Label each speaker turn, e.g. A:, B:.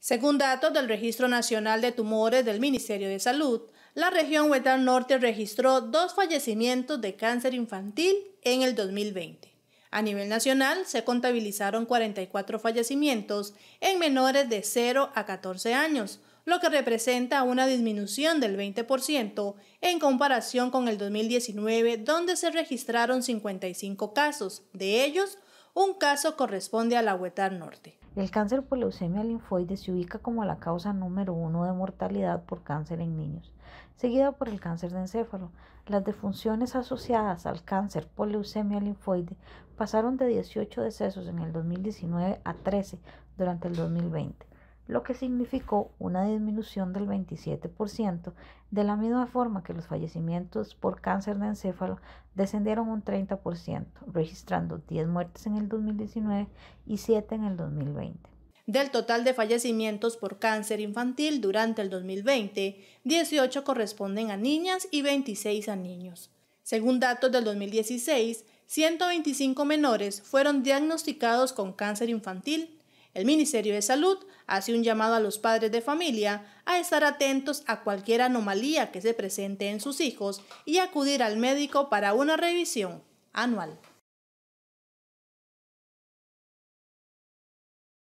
A: Según datos del Registro Nacional de Tumores del Ministerio de Salud, la región Huetar Norte registró dos fallecimientos de cáncer infantil en el 2020. A nivel nacional se contabilizaron 44 fallecimientos en menores de 0 a 14 años, lo que representa una disminución del 20% en comparación con el 2019, donde se registraron 55 casos. De ellos, un caso corresponde a la Huetar
B: Norte. El cáncer por leucemia linfoide se ubica como la causa número uno de mortalidad por cáncer en niños, seguida por el cáncer de encéfalo. Las defunciones asociadas al cáncer por leucemia linfoide pasaron de 18 decesos en el 2019 a 13 durante el 2020 lo que significó una disminución del 27%, de la misma forma que los fallecimientos por cáncer de encéfalo descendieron un 30%, registrando 10 muertes en el 2019 y 7 en el 2020.
A: Del total de fallecimientos por cáncer infantil durante el 2020, 18 corresponden a niñas y 26 a niños. Según datos del 2016, 125 menores fueron diagnosticados con cáncer infantil el Ministerio de Salud hace un llamado a los padres de familia a estar atentos a cualquier anomalía que se presente en sus hijos y acudir al médico para una revisión anual.